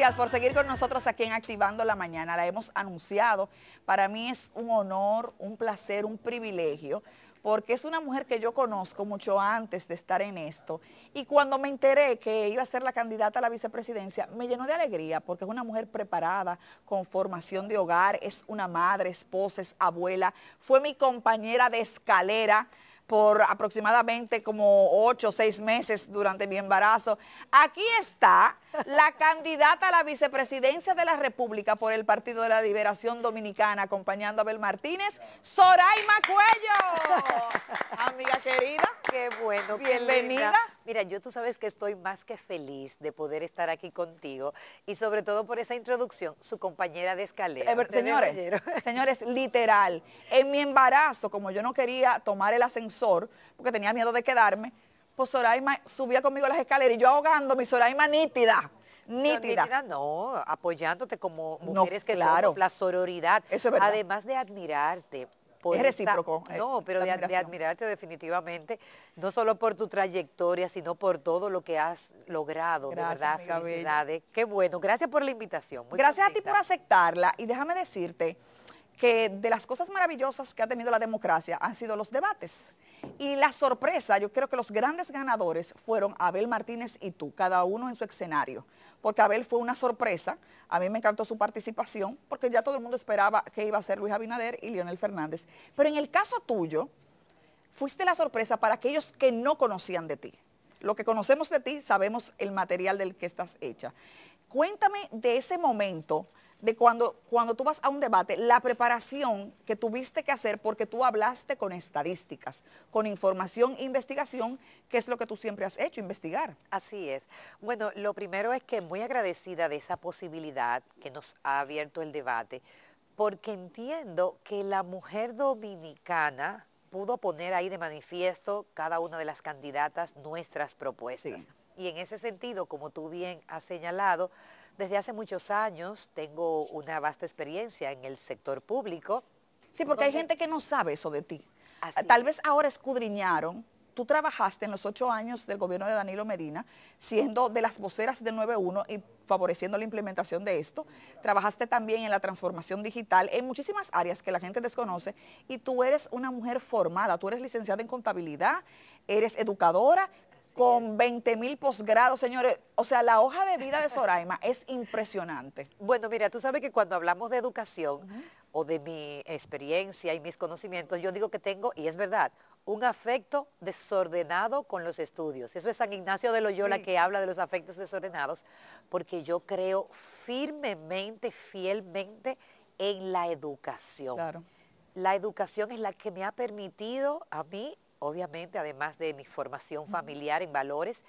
gracias por seguir con nosotros aquí en Activando la Mañana. La hemos anunciado. Para mí es un honor, un placer, un privilegio, porque es una mujer que yo conozco mucho antes de estar en esto. Y cuando me enteré que iba a ser la candidata a la vicepresidencia, me llenó de alegría, porque es una mujer preparada, con formación de hogar, es una madre, esposa, es abuela, fue mi compañera de escalera por aproximadamente como ocho o seis meses durante mi embarazo. Aquí está la candidata a la vicepresidencia de la República por el Partido de la Liberación Dominicana, acompañando a Abel Martínez, Soraima Cuello. Amiga querida. Qué bueno. Bienvenida. Mira, yo tú sabes que estoy más que feliz de poder estar aquí contigo y sobre todo por esa introducción, su compañera de escalera. Eh, señores, señores, literal, en mi embarazo, como yo no quería tomar el ascensor porque tenía miedo de quedarme, pues Soraima subía conmigo las escaleras y yo ahogando mi Soraima nítida. Nítida. nítida no, apoyándote como mujeres que claro. la sororidad. Además de admirarte, es recíproco. Eh, no, pero de, admirarte definitivamente, no solo por tu trayectoria, sino por todo lo que has logrado. de verdad, felicidades. Qué bueno, gracias por la invitación. gracias a ti por aceptarla y déjame decirte que de las cosas maravillosas que ha tenido la democracia han sido los debates. Y la sorpresa, yo creo que los grandes ganadores fueron Abel Martínez y tú, cada uno en su escenario, porque Abel fue una sorpresa a mí me encantó su participación porque ya todo el mundo esperaba que iba a ser Luis Abinader y Lionel Fernández. Pero en el caso tuyo, fuiste la sorpresa para aquellos que no conocían de ti. Lo que conocemos de ti, sabemos el material del que estás hecha. Cuéntame de ese momento de cuando, cuando tú vas a un debate, la preparación que tuviste que hacer porque tú hablaste con estadísticas, con información, e investigación, que es lo que tú siempre has hecho, investigar. Así es. Bueno, lo primero es que muy agradecida de esa posibilidad que nos ha abierto el debate, porque entiendo que la mujer dominicana pudo poner ahí de manifiesto cada una de las candidatas nuestras propuestas. Y en ese sentido, como tú bien has señalado, desde hace muchos años tengo una vasta experiencia en el sector público. Sí, porque hay gente que no sabe eso de ti. Tal vez ahora escudriñaron. Tú trabajaste en los ocho años del gobierno de Danilo Medina, siendo de las voceras del 9-1 y favoreciendo la implementación de esto. Trabajaste también en la transformación digital, en muchísimas áreas que la gente desconoce. Y tú eres una mujer formada, tú eres licenciada en contabilidad, eres educadora, con 20 mil posgrados, señores. O sea, la hoja de vida de Soraima es impresionante. Bueno, mira, tú sabes que cuando hablamos de educación o de mi experiencia y mis conocimientos, yo digo que tengo, y es verdad, un afecto desordenado con los estudios. Eso es San Ignacio de Loyola que habla de los afectos desordenados, porque yo creo firmemente, fielmente en la educación. Claro. La educación es la que me ha permitido a mí obviamente, además de mi formación familiar en valores,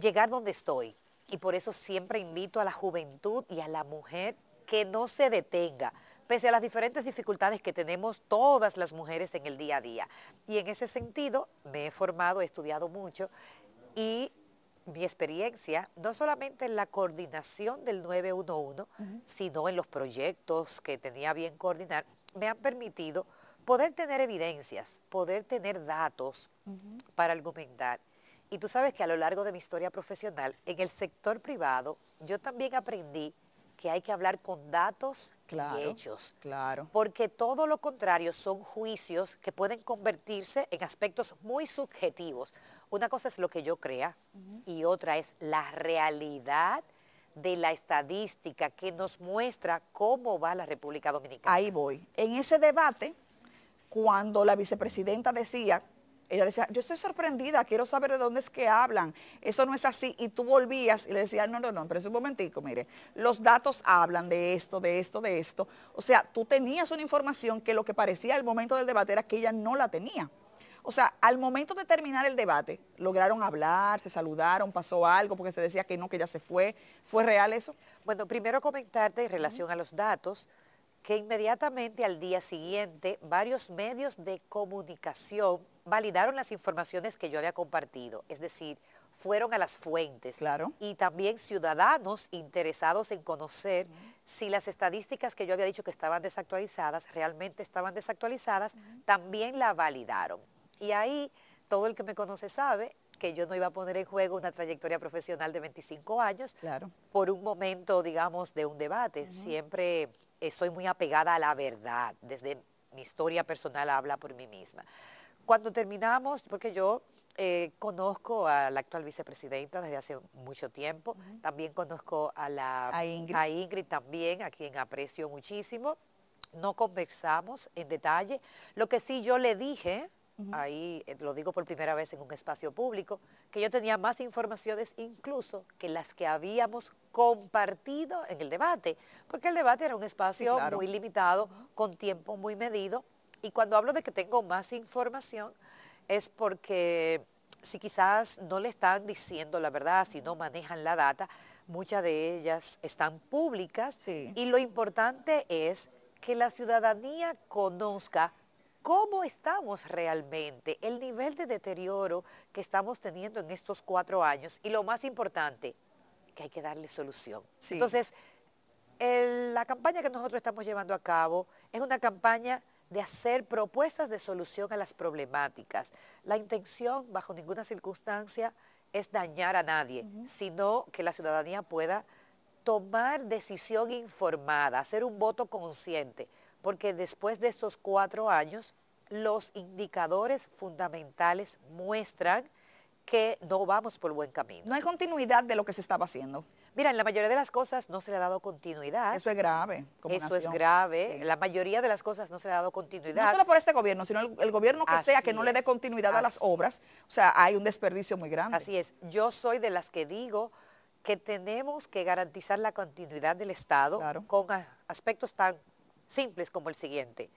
llegar donde estoy. Y por eso siempre invito a la juventud y a la mujer que no se detenga, pese a las diferentes dificultades que tenemos todas las mujeres en el día a día. Y en ese sentido me he formado, he estudiado mucho y mi experiencia, no solamente en la coordinación del 911, sino en los proyectos que tenía bien coordinar, me han permitido poder tener evidencias, poder tener datos para argumentar. Y tú sabes que a lo largo de mi historia profesional, en el sector privado, yo también aprendí que hay que hablar con datos y hechos. Claro. Porque todo lo contrario son juicios que pueden convertirse en aspectos muy subjetivos. Una cosa es lo que yo crea y otra es la realidad de la estadística que nos muestra cómo va la República Dominicana. Ahí voy. En ese debate cuando la vicepresidenta decía, ella decía, yo estoy sorprendida, quiero saber de dónde es que hablan, eso no es así, y tú volvías y le decías, no, no, no, pero es un momentico, mire, los datos hablan de esto, de esto, de esto, o sea, tú tenías una información que lo que parecía al momento del debate era que ella no la tenía. O sea, al momento de terminar el debate, lograron hablar, se saludaron, pasó algo, porque se decía que no, que ella se fue. ¿Fue real eso? Bueno, primero comentarte en relación a los datos que inmediatamente al día siguiente varios medios de comunicación validaron las informaciones que yo había compartido, es decir, fueron a las fuentes. Y también ciudadanos interesados en conocer si las estadísticas que yo había dicho que estaban desactualizadas, realmente estaban desactualizadas, también la validaron. Y ahí todo el que me conoce sabe que yo no iba a poner en juego una trayectoria profesional de 25 años por un momento, digamos, de un debate. Siempre soy muy apegada a la verdad, desde mi historia personal habla por mí misma. Cuando terminamos, porque yo eh, conozco a la actual vicepresidenta desde hace mucho tiempo, también conozco a la a Ingrid también, a quien aprecio muchísimo. No conversamos en detalle. Lo que sí yo le dije, ahí eh, lo digo por primera vez en un espacio público, que yo tenía más informaciones incluso que las que habíamos compartido en el debate, porque el debate era un espacio muy limitado, con tiempo muy medido, y cuando hablo de que tengo más información es porque si quizás no le están diciendo la verdad, si no manejan la data, muchas de ellas están públicas y lo importante es que la ciudadanía conozca cómo estamos realmente, el nivel de deterioro que estamos teniendo en estos cuatro años y lo más importante, que hay que darle solución. Entonces, la campaña que nosotros estamos llevando a cabo es una campaña de hacer propuestas de solución a las problemáticas. La intención, bajo ninguna circunstancia, es dañar a nadie, sino que la ciudadanía pueda tomar decisión informada, hacer un voto consciente porque después de estos cuatro años, los indicadores fundamentales muestran que no vamos por buen camino. No hay continuidad de lo que se estaba haciendo. Mira, en la mayoría de las cosas no se le ha dado continuidad. Eso es grave. Eso es grave. La mayoría de las cosas no se le ha dado continuidad. No solo por este gobierno, sino el, gobierno que sea que no le dé continuidad a las obras. O sea, hay un desperdicio muy grande. Así es. Yo soy de las que digo que tenemos que garantizar la continuidad del Estado con aspectos tan simples como el siguiente.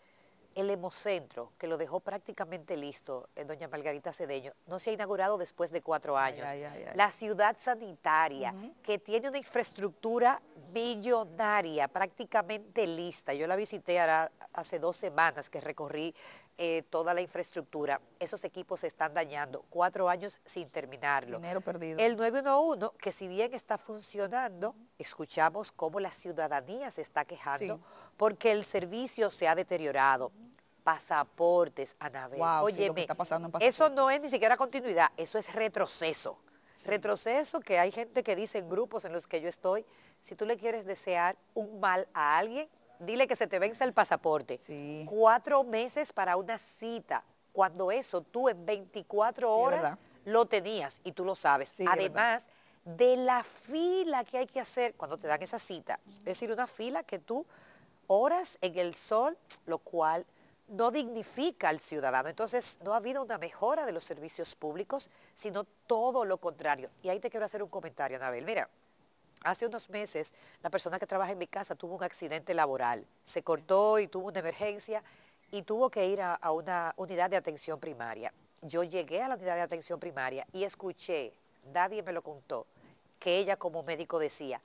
El hemocentro, que lo dejó prácticamente listo, en eh, doña Margarita Cedeño, no se ha inaugurado después de cuatro años. la ciudad sanitaria, que tiene una infraestructura millonaria, prácticamente lista. Yo la visité hace dos semanas que recorrí eh, toda la infraestructura. Esos equipos se están dañando, cuatro años sin terminarlo. El 911, que si bien está funcionando, escuchamos cómo la ciudadanía se está quejando porque el servicio se ha deteriorado. Pasaportes, Anabel. oye pasando eso no es ni siquiera continuidad, eso es retroceso. Retroceso que hay gente que dice en grupos en los que yo estoy, si tú le quieres desear un mal a alguien, dile que se te vence el pasaporte. Cuatro meses para una cita, cuando eso tú en 24 horas lo tenías y tú lo sabes. Además de la fila que hay que hacer cuando te dan esa cita. Es decir, una fila que tú horas en el sol, lo cual no dignifica al ciudadano. Entonces, no ha habido una mejora de los servicios públicos, sino todo lo contrario. Y ahí te quiero hacer un comentario, Anabel. Mira, Hace unos meses la persona que trabaja en mi casa tuvo un accidente laboral, se cortó y tuvo una emergencia y tuvo que ir a, una unidad de atención primaria. Yo llegué a la unidad de atención primaria y escuché, nadie me lo contó, que ella como médico decía,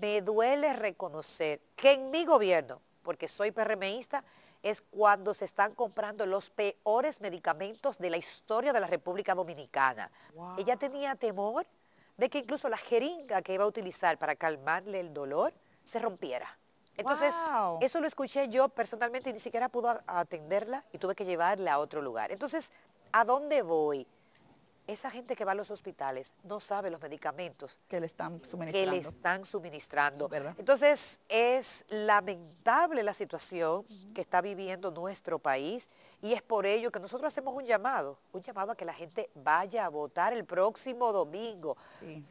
me duele reconocer que en mi gobierno, porque soy PRMista, es cuando se están comprando los peores medicamentos de la historia de la República Dominicana. Ella tenía temor de que incluso la jeringa que iba a utilizar para calmarle el dolor se rompiera. Entonces, eso lo escuché yo personalmente y ni siquiera pudo atenderla y tuve que llevarla a otro lugar. Entonces, ¿a dónde voy? esa gente que va a los hospitales no sabe los medicamentos que le están suministrando. Que le están suministrando. Entonces es lamentable la situación que está viviendo nuestro país y es por ello que nosotros hacemos un llamado, un llamado a que la gente vaya a votar el próximo domingo.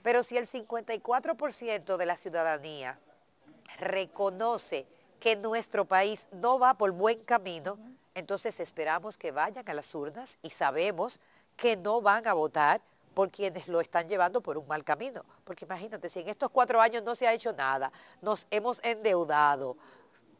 Pero si el 54% de la ciudadanía reconoce que nuestro país no va por buen camino, entonces esperamos que vayan a las urnas y sabemos que no van a votar por quienes lo están llevando por un mal camino. Porque imagínate, si en estos cuatro años no se ha hecho nada, nos hemos endeudado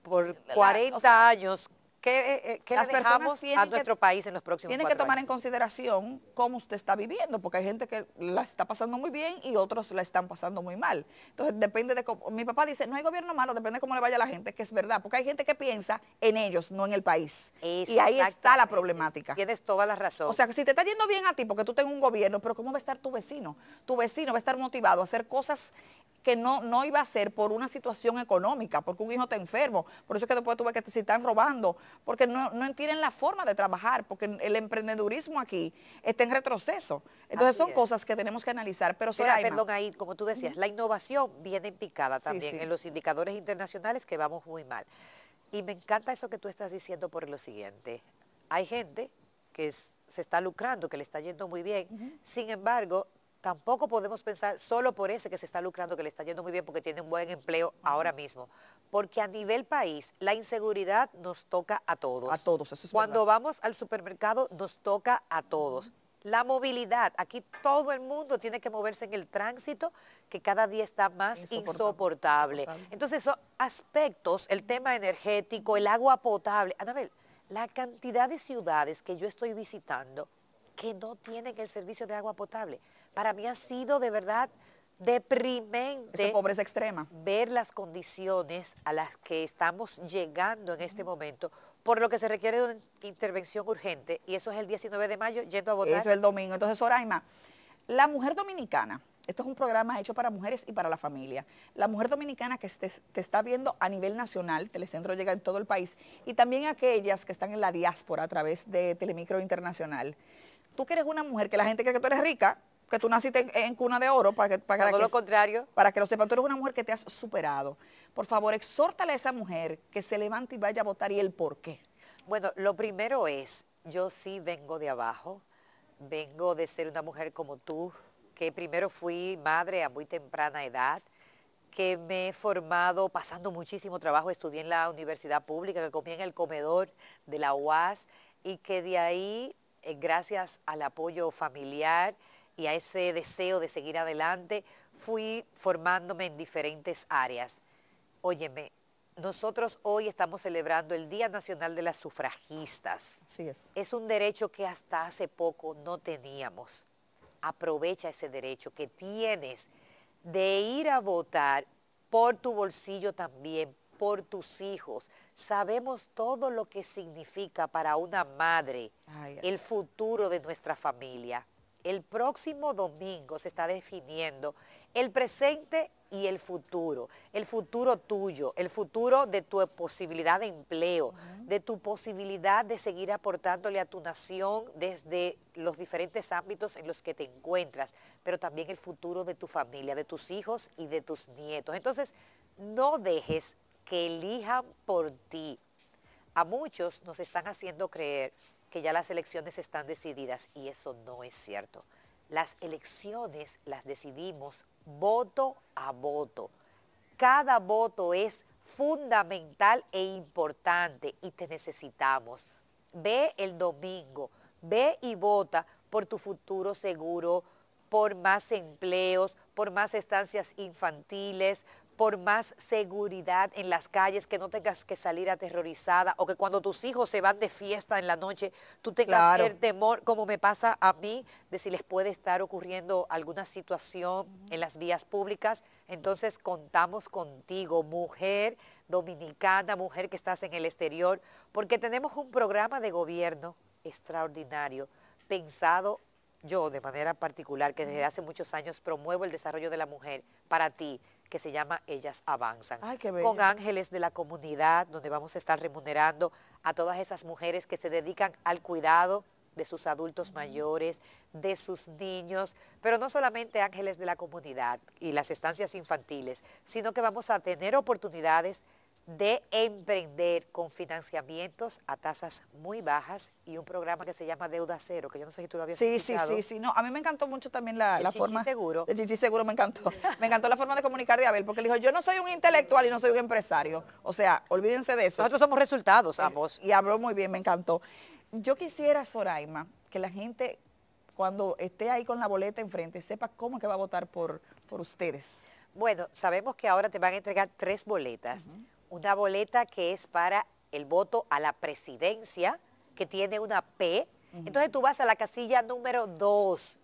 por 40 años ¿Qué, eh, eh, Las dejamos a nuestro país en los próximos años? Tienen que tomar en consideración cómo usted está viviendo, porque hay gente que la está pasando muy bien y otros la están pasando muy mal. Entonces, depende de cómo... Mi papá dice, no hay gobierno malo, depende de cómo le vaya a la gente, que es verdad, porque hay gente que piensa en ellos, no en el país. Y ahí está la problemática. Tienes toda la razón. O sea, si te está yendo bien a ti, porque tú tengas un gobierno, pero ¿cómo va a estar tu vecino? Tu vecino va a estar motivado a hacer cosas que no, no iba a hacer por una situación económica, porque un hijo está enfermo. Por eso es que después tú ves que te, si están robando, porque no, entienden la forma de trabajar, porque el emprendedurismo aquí está en retroceso. Entonces son cosas que tenemos que analizar. Pero perdón, ahí, como tú decías, la innovación viene picada también en los indicadores internacionales que vamos muy mal. Y me encanta eso que tú estás diciendo por lo siguiente. Hay gente que se está lucrando, que le está yendo muy bien, sin embargo, tampoco podemos pensar solo por ese que se está lucrando, que le está yendo muy bien porque tiene un buen empleo ahora mismo. Porque a nivel país, la inseguridad nos toca a todos. A todos, Cuando vamos al supermercado, nos toca a todos. La movilidad, aquí todo el mundo tiene que moverse en el tránsito, que cada día está más insoportable. insoportable. Entonces, son aspectos, el tema energético, el agua potable. Anabel, la cantidad de ciudades que yo estoy visitando que no tienen el servicio de agua potable para mí ha sido de verdad deprimente. Ver las condiciones a las que estamos llegando en este momento, por lo que se requiere una intervención urgente, y eso es el 19 de mayo, yendo a votar. Eso es el domingo. Entonces, Soraima, la mujer dominicana, esto es un programa hecho para mujeres y para la familia. La mujer dominicana que te, está viendo a nivel nacional, Telecentro llega en todo el país, y también aquellas que están en la diáspora a través de Telemicro Internacional. Tú que eres una mujer que la gente cree que tú eres rica, que tú naciste en, cuna de oro, para que, para lo contrario. Para que lo sepan, tú eres una mujer que te has superado. Por favor, exhórtale a esa mujer que se levante y vaya a votar y el por qué. Bueno, lo primero es, yo sí vengo de abajo, vengo de ser una mujer como tú, que primero fui madre a muy temprana edad, que me he formado pasando muchísimo trabajo, estudié en la universidad pública, que comí en el comedor de la UAS y que de ahí, eh, gracias al apoyo familiar, y a ese deseo de seguir adelante, fui formándome en diferentes áreas. Óyeme, nosotros hoy estamos celebrando el Día Nacional de las Sufragistas. es. un derecho que hasta hace poco no teníamos. Aprovecha ese derecho que tienes de ir a votar por tu bolsillo también, por tus hijos. Sabemos todo lo que significa para una madre el futuro de nuestra familia el próximo domingo se está definiendo el presente y el futuro, el futuro tuyo, el futuro de tu posibilidad de empleo, de tu posibilidad de seguir aportándole a tu nación desde los diferentes ámbitos en los que te encuentras, pero también el futuro de tu familia, de tus hijos y de tus nietos. Entonces, no dejes que elijan por ti. A muchos nos están haciendo creer que ya las elecciones están decididas y eso no es cierto. Las elecciones las decidimos voto a voto. Cada voto es fundamental e importante y te necesitamos. Ve el domingo, ve y vota por tu futuro seguro, por más empleos, por más estancias infantiles, por más seguridad en las calles, que no tengas que salir aterrorizada o que cuando tus hijos se van de fiesta en la noche, tú tengas el temor, como me pasa a mí, de si les puede estar ocurriendo alguna situación en las vías públicas. Entonces contamos contigo, mujer dominicana, mujer que estás en el exterior, porque tenemos un programa de gobierno extraordinario, pensado yo de manera particular, que desde hace muchos años promuevo el desarrollo de la mujer para ti, que se llama Ellas Avanzan, con ángeles de la comunidad, donde vamos a estar remunerando a todas esas mujeres que se dedican al cuidado de sus adultos mayores, de sus niños, pero no solamente ángeles de la comunidad y las estancias infantiles, sino que vamos a tener oportunidades de emprender con financiamientos a tasas muy bajas y un programa que se llama Deuda Cero, que yo no sé si tú lo habías sí, Sí, sí, sí, no, a mí me encantó mucho también la, el la Seguro. El Chichi Seguro me encantó. me encantó la forma de comunicar de Abel, porque le dijo, yo no soy un intelectual y no soy un empresario. O sea, olvídense de eso. Nosotros somos resultados ambos. Y habló muy bien, me encantó. Yo quisiera, Soraima, que la gente cuando esté ahí con la boleta enfrente sepa cómo que va a votar por, por ustedes. Bueno, sabemos que ahora te van a entregar tres boletas una boleta que es para el voto a la presidencia, que tiene una P. Entonces tú vas a la casilla número 2.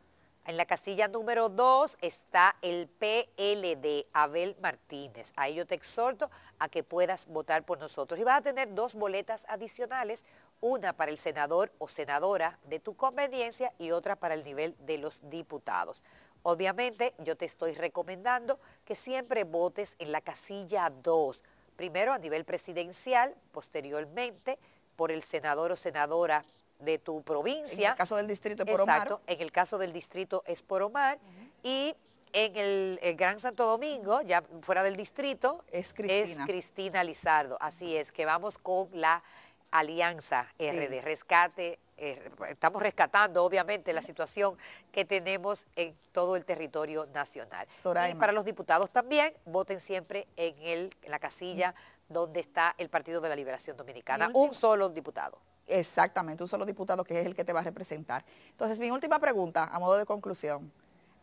En la casilla número 2 está el PLD, Abel Martínez. Ahí yo te exhorto a que puedas votar por nosotros. Y vas a tener dos boletas adicionales, una para el senador o senadora de tu conveniencia y otra para el nivel de los diputados. Obviamente yo te estoy recomendando que siempre votes en la casilla 2 primero a nivel presidencial, posteriormente por el senador o senadora de tu provincia. En el caso del distrito es por Exacto, en el caso del distrito es por Omar. Y en el, Gran Santo Domingo, ya fuera del distrito, es Cristina. Lizardo. Así es, que vamos con la alianza RD, Rescate eh, estamos rescatando obviamente la situación que tenemos en todo el territorio nacional. Y para los diputados también, voten siempre en, el, en la casilla donde está el Partido de la Liberación Dominicana, un solo diputado. Exactamente, un solo diputado que es el que te va a representar. Entonces, mi última pregunta, a modo de conclusión.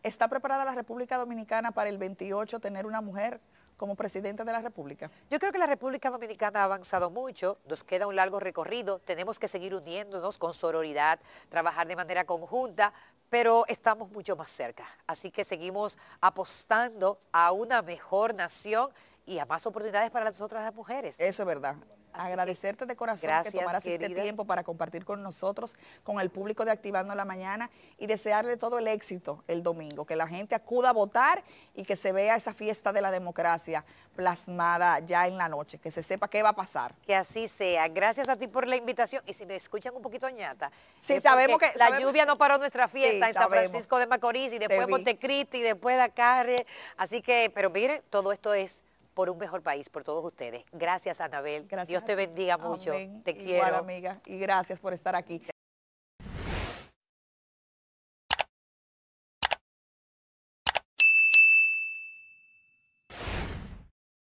¿Está preparada la República Dominicana para el 28 tener una mujer como Presidenta de la República? Yo creo que la República Dominicana ha avanzado mucho, nos queda un largo recorrido, tenemos que seguir uniéndonos con sororidad, trabajar de manera conjunta, pero estamos mucho más cerca. Así que seguimos apostando a una mejor nación y a más oportunidades para las otras mujeres. Eso es verdad. Agradecerte de corazón que tomaras este tiempo para compartir con nosotros, con el público de Activando la Mañana y desearle todo el éxito el domingo, que la gente acuda a votar y que se vea esa fiesta de la democracia plasmada ya en la noche, que se sepa qué va a pasar. Que así sea. Gracias a ti por la invitación y si me escuchan un poquito ñata. Sí, sabemos que... La lluvia no paró nuestra fiesta en San Francisco de Macorís y después Montecristi y después la Carre. Así que, pero mire, todo esto es por un mejor país, por todos ustedes. Gracias, Anabel. Gracias Dios te bendiga mucho. Te quiero. amiga. Y gracias por estar aquí.